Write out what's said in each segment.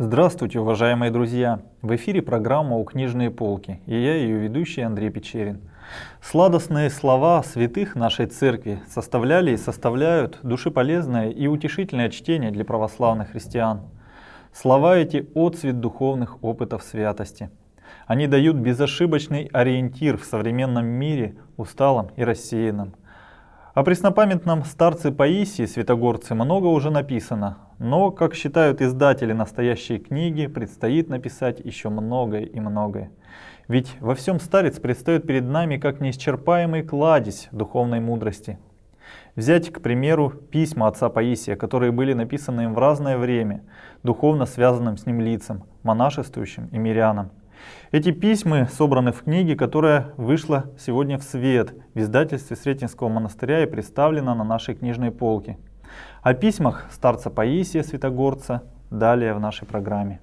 Здравствуйте, уважаемые друзья! В эфире программа «У книжные полки» и я ее ведущий Андрей Печерин. Сладостные слова святых нашей церкви составляли и составляют душеполезное и утешительное чтение для православных христиан. Слова эти – отцвет духовных опытов святости. Они дают безошибочный ориентир в современном мире, усталом и рассеянном. О преснопамятном старце Паисии святогорцы много уже написано, но, как считают издатели настоящей книги, предстоит написать еще многое и многое. Ведь во всем старец предстает перед нами как неисчерпаемый кладезь духовной мудрости. Взять, к примеру, письма отца Паисия, которые были написаны им в разное время, духовно связанным с ним лицам, монашествующим и мирянам – эти письма собраны в книге, которая вышла сегодня в свет в издательстве Сретенского монастыря и представлена на нашей книжной полке. О письмах старца Паисия Святогорца далее в нашей программе.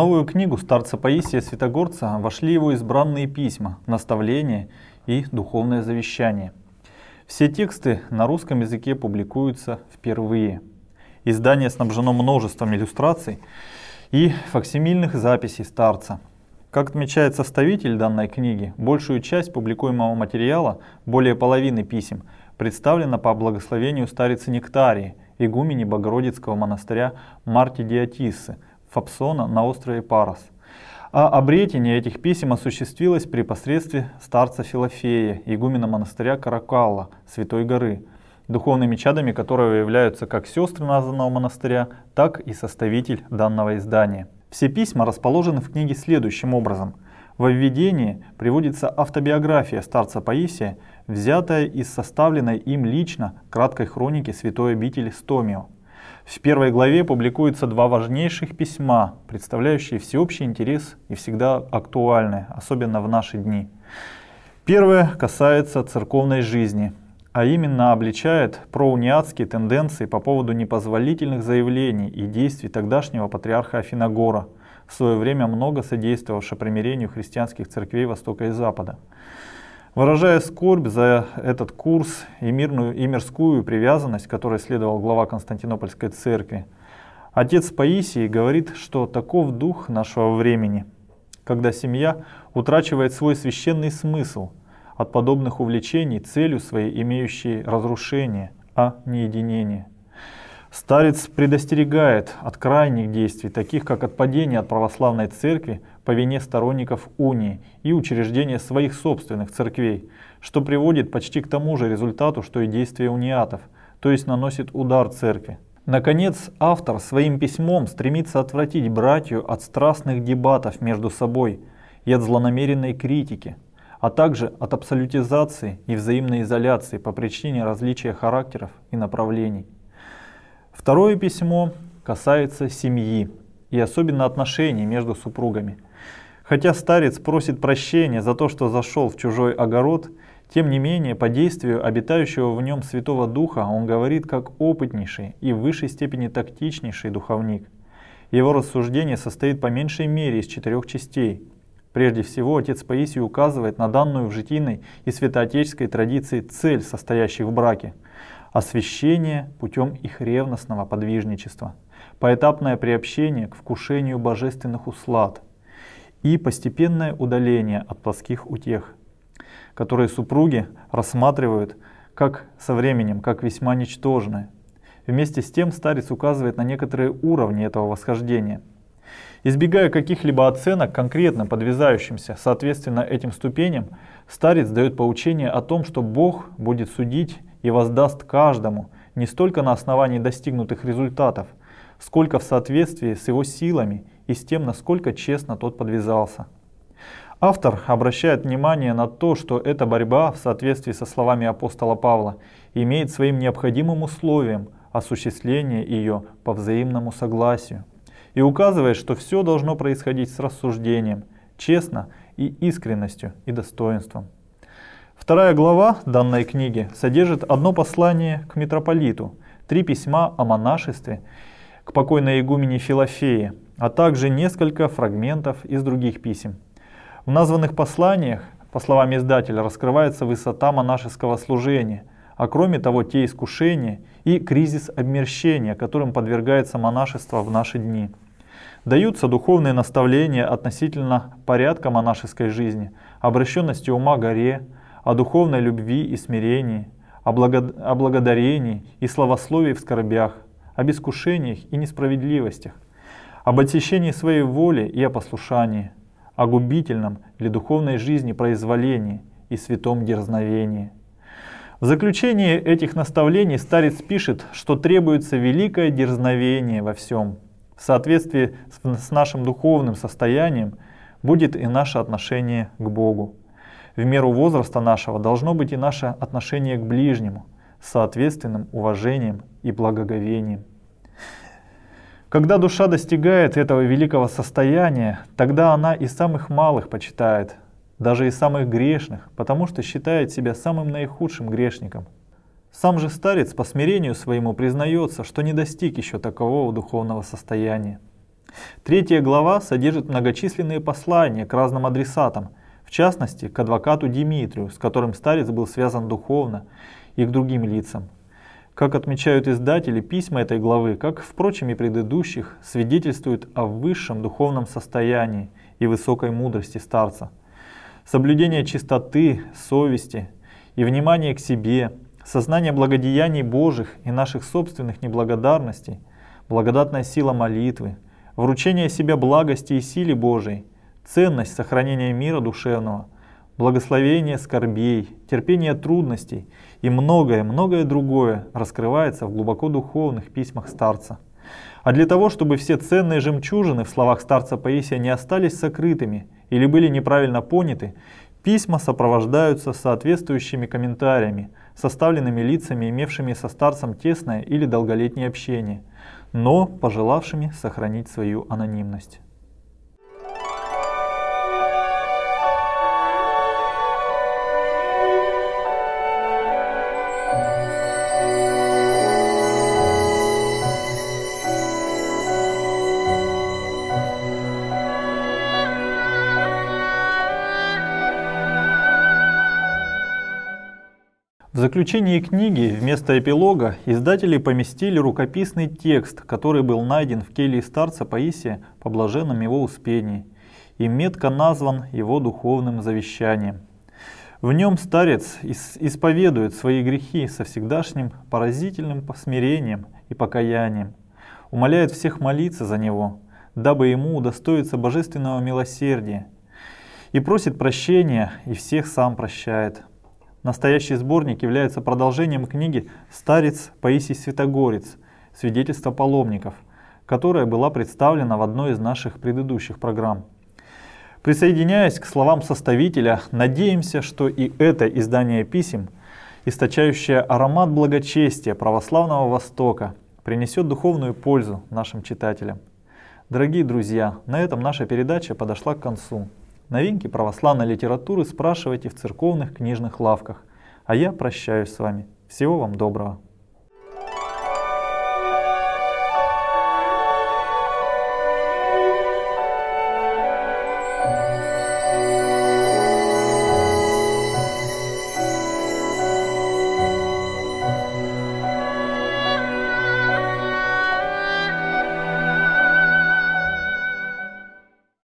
новую книгу старца Паисия Святогорца вошли его избранные письма, наставления и духовное завещание. Все тексты на русском языке публикуются впервые. Издание снабжено множеством иллюстраций и факсимильных записей старца. Как отмечает составитель данной книги, большую часть публикуемого материала, более половины писем, представлена по благословению старицы Нектарии, игумени Богородицкого монастыря Марти Диатиссы – Фапсона на острове Парос. А обретение этих писем осуществилось при посредстве старца Филофея, игумена монастыря Каракала Святой горы, духовными чадами которого являются как сестры названного монастыря, так и составитель данного издания. Все письма расположены в книге следующим образом. Во введении приводится автобиография старца Паисия, взятая из составленной им лично краткой хроники святой обители Стомио. В первой главе публикуются два важнейших письма, представляющие всеобщий интерес и всегда актуальны, особенно в наши дни. Первое касается церковной жизни, а именно обличает проуниатские тенденции по поводу непозволительных заявлений и действий тогдашнего патриарха Афиногора, в свое время много содействовавшего примирению христианских церквей Востока и Запада. Выражая скорбь за этот курс и мирную и мирскую привязанность, которой следовал глава Константинопольской церкви, отец Паисий говорит, что таков дух нашего времени, когда семья утрачивает свой священный смысл от подобных увлечений целью своей имеющей разрушение, а не единение. Старец предостерегает от крайних действий, таких как отпадение от православной церкви по вине сторонников унии и учреждение своих собственных церквей, что приводит почти к тому же результату, что и действия униатов, то есть наносит удар церкви. Наконец, автор своим письмом стремится отвратить братью от страстных дебатов между собой и от злонамеренной критики, а также от абсолютизации и взаимной изоляции по причине различия характеров и направлений. Второе письмо касается семьи и особенно отношений между супругами. Хотя старец просит прощения за то, что зашел в чужой огород, тем не менее, по действию обитающего в нем Святого Духа он говорит как опытнейший и в высшей степени тактичнейший духовник. Его рассуждение состоит по меньшей мере из четырех частей. Прежде всего, отец Паисий указывает на данную в житийной и святоотеческой традиции цель, состоящей в браке – освящение путем их ревностного подвижничества, поэтапное приобщение к вкушению божественных услад и постепенное удаление от плоских утех, которые супруги рассматривают как со временем, как весьма ничтожные. Вместе с тем старец указывает на некоторые уровни этого восхождения. Избегая каких-либо оценок, конкретно подвязающимся, соответственно, этим ступеням, старец дает поучение о том, что Бог будет судить и воздаст каждому не столько на основании достигнутых результатов, сколько в соответствии с его силами и с тем, насколько честно тот подвязался. Автор обращает внимание на то, что эта борьба, в соответствии со словами апостола Павла, имеет своим необходимым условием осуществление ее по взаимному согласию и указывает, что все должно происходить с рассуждением, честно и искренностью и достоинством. Вторая глава данной книги содержит одно послание к митрополиту, три письма о монашестве к покойной игумене Филофее, а также несколько фрагментов из других писем. В названных посланиях, по словам издателя, раскрывается высота монашеского служения, а кроме того те искушения и кризис обмерщения, которым подвергается монашество в наши дни. Даются духовные наставления относительно порядка монашеской жизни, обращенности ума горе, горе, о духовной любви и смирении, о, благодарении и словословии в скорбях, об искушениях и несправедливостях, об отсечении своей воли и о послушании, о губительном для духовной жизни произволении и святом дерзновении. В заключении этих наставлений старец пишет, что требуется великое дерзновение во всем. В соответствии с нашим духовным состоянием будет и наше отношение к Богу. В меру возраста нашего должно быть и наше отношение к ближнему, с соответственным уважением и благоговением. Когда душа достигает этого великого состояния, тогда она и самых малых почитает, даже и самых грешных, потому что считает себя самым наихудшим грешником. Сам же старец по смирению своему признается, что не достиг еще такового духовного состояния. Третья глава содержит многочисленные послания к разным адресатам – в частности, к адвокату Димитрию, с которым старец был связан духовно, и к другим лицам. Как отмечают издатели, письма этой главы, как, впрочем, и предыдущих, свидетельствуют о высшем духовном состоянии и высокой мудрости старца. Соблюдение чистоты, совести и внимание к себе, сознание благодеяний Божьих и наших собственных неблагодарностей, благодатная сила молитвы, вручение себя благости и силе Божией, ценность сохранения мира душевного, благословение скорбей, терпение трудностей и многое-многое другое раскрывается в глубоко духовных письмах старца. А для того, чтобы все ценные жемчужины в словах старца Паисия не остались сокрытыми или были неправильно поняты, письма сопровождаются соответствующими комментариями, составленными лицами, имевшими со старцем тесное или долголетнее общение, но пожелавшими сохранить свою анонимность. В заключении книги вместо эпилога издатели поместили рукописный текст, который был найден в келье старца Паисия по блаженном его успении и метко назван его духовным завещанием. В нем старец исповедует свои грехи со всегдашним поразительным посмирением и покаянием, умоляет всех молиться за него, дабы ему удостоиться божественного милосердия, и просит прощения, и всех сам прощает – Настоящий сборник является продолжением книги «Старец Паисий Святогорец. Свидетельство паломников», которая была представлена в одной из наших предыдущих программ. Присоединяясь к словам составителя, надеемся, что и это издание писем, источающее аромат благочестия православного Востока, принесет духовную пользу нашим читателям. Дорогие друзья, на этом наша передача подошла к концу. Новинки православной литературы спрашивайте в церковных книжных лавках. А я прощаюсь с вами. Всего вам доброго.